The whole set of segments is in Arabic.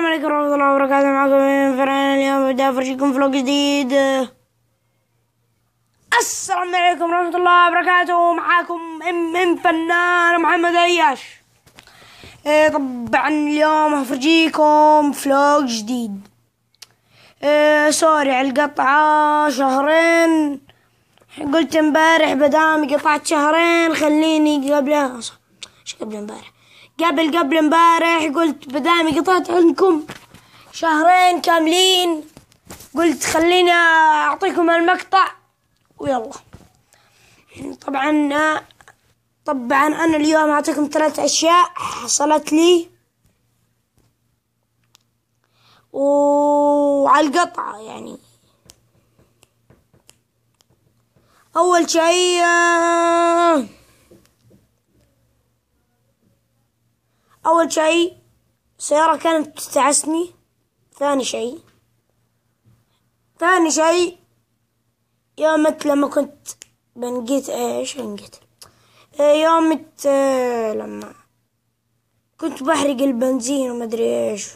السلام عليكم ورحمة الله وبركاته معكم فرعون اليوم بدي أفرجيكم فلوق جديد السلام عليكم ورحمة الله وبركاته معكم ام ام فنان محمد اياش إيه، طبعا اليوم هفرجيكم فلوق جديد إيه، سوري على القطعة شهرين قلت امبارح بدامي قطعت شهرين خليني قبلها شو قبل امبارح قبل قبل امبارح قلت بدامي قطعت عنكم شهرين كاملين قلت خليني اعطيكم المقطع ويلا طبعا طبعا انا اليوم اعطيكم ثلاث اشياء حصلت لي وعلى القطعة يعني اول شيء آه، أول شيء السيارة كانت تستعسني ثاني شيء ثاني شيء يوم لما كنت بنقيت إيه، ايش بنقيت إيه، يوم لما كنت بحرق البنزين وما أدري ايش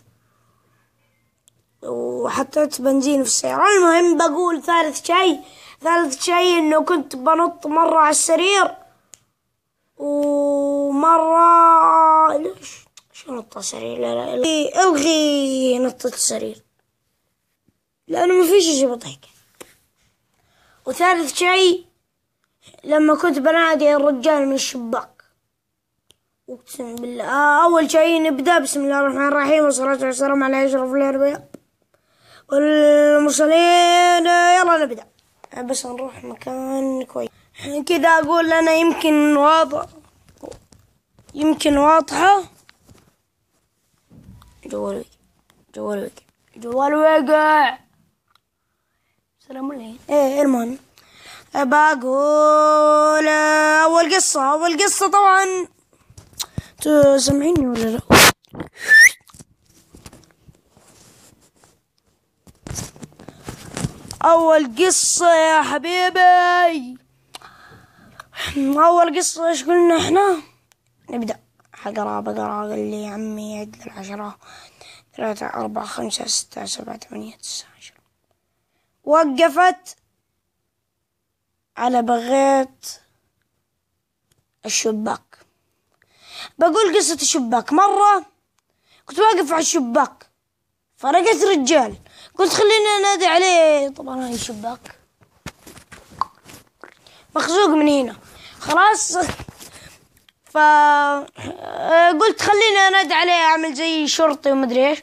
وحطيت بنزين في السيارة المهم بقول ثالث شيء ثالث شيء انه كنت بنط مرة على السرير ومرة شو نط سرير لا لا الغي نطة السرير لأنه ما فيش شيء هيك وثالث شيء لما كنت بنادي الرجال من الشباك اقسم بالله آه اول شيء نبدا بسم الله الرحمن الرحيم والصلاه والسلام على اشرف الانبياء والمرسلين يلا نبدا بس نروح مكان كويس كذا اقول انا يمكن واضح يمكن واضحه جوال وقع جوال وقع جوال وقع سلام عليكم ايه المهم بقول اول قصه اول قصه طبعا تسمعيني ولا لا اول قصه يا حبيبي اول قصه ايش قلنا احنا نبدا حقرا بقرا قال لي عمي عد العشره ثلاثة أربعة خمسة ستة سبعة ثمانية تسعة عشرة وقفت على بغيت الشباك بقول قصة الشباك مرة كنت واقف على الشباك فرقت رجال قلت خليني انادي عليه طبعا هاي الشباك مخزوق من هنا خلاص فقلت آه، خليني انادي عليه اعمل زي شرطي ومدري ايش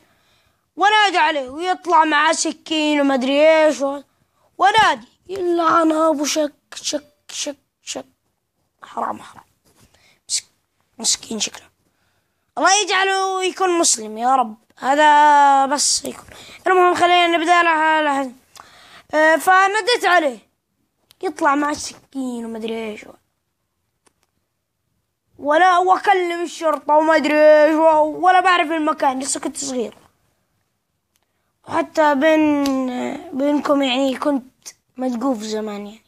وانادي عليه ويطلع معاه سكين ومدري ايش ونادي وانادي انا ابو شك شك شك شك حرام حرام مسك... مسكين شكله الله يجعله يكون مسلم يا رب هذا بس يكون المهم خلينا نبدا على آه، فنديت عليه يطلع مع السكين ومدري ايش و... ولا واكلم الشرطه وما ادري ايش ولا بعرف المكان لسه كنت صغير وحتى بين بينكم يعني كنت مدقوف زمان يعني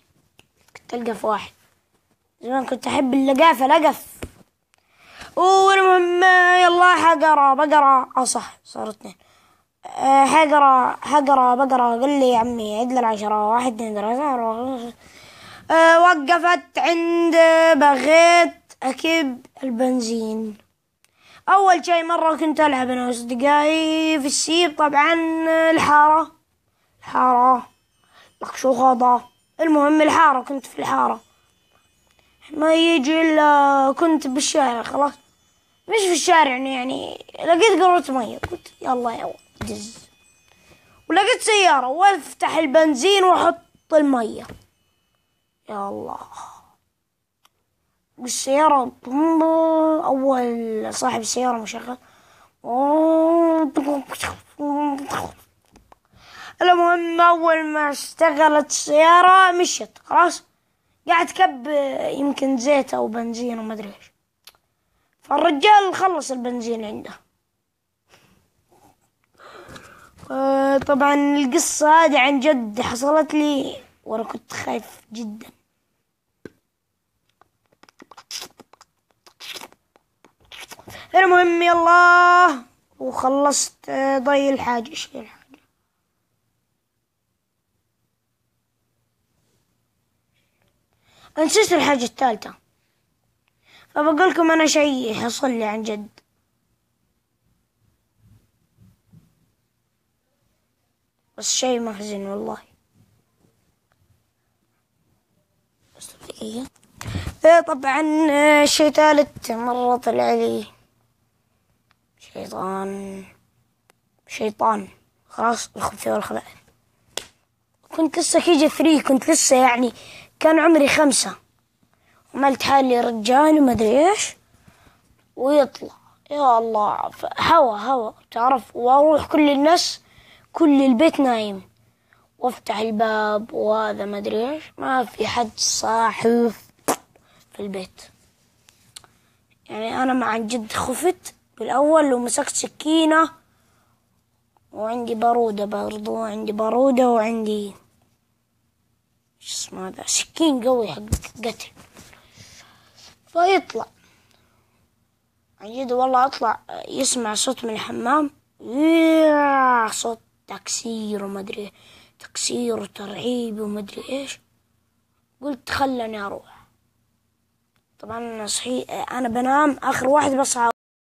كنت القف واحد زمان كنت احب اللقافه لقف والمهم يلا حقرا بقرا اه صح صار اثنين حقرا آه، حقرا بقرا قل لي يا عمي عد العشرة واحد اثنين ثلاثة آه، وقفت عند بغيت أكب البنزين أول شي مرة كنت ألعب أنا وأصدقائي في السيب طبعا الحارة الحارة غضا المهم الحارة كنت في الحارة ما يجي إلا كنت بالشارع خلاص مش في الشارع يعني, يعني لقيت قارورة مية قلت يلا يا دز ولقيت سيارة وافتح البنزين واحط المية يا الله بالسيارة أول صاحب السيارة مشغل المهم أول ما اشتغلت السيارة مشيت خلاص قاعد كب يمكن زيت أو بنزين وما أدري إيش فالرجال خلص البنزين عنده آه، طبعا القصة هذه عن جد حصلت لي وأنا كنت خايف جداً المهم يلا وخلصت آه، ضي الحاجة ايش هي الحاجة نسيت الحاجة الثالثة فبقول لكم أنا شيء حصل لي عن جد بس شيء محزن والله بس دقيقة طبعا آه، شيء ثالث مرة طلع لي شيطان شيطان خلاص الخبث والخبائث كنت لسه كيجي ثري كنت لسه يعني كان عمري خمسة عملت حالي رجال وما ادري ايش ويطلع يا الله هوا هوا تعرف واروح كل الناس كل البيت نايم وافتح الباب وهذا ما ادري ايش ما في حد صاحي في البيت يعني انا مع جد خفت بالأول ومسكت سكينة وعندي بارودة برضو عندي بارودة وعندي شو اسمه هذا سكين قوي حق قتل فيطلع عن جد والله اطلع يسمع صوت من الحمام صوت تكسير وما ادري تكسير وترعيب وما ادري ايش قلت خلني اروح طبعا انا صحي انا بنام اخر واحد بصحى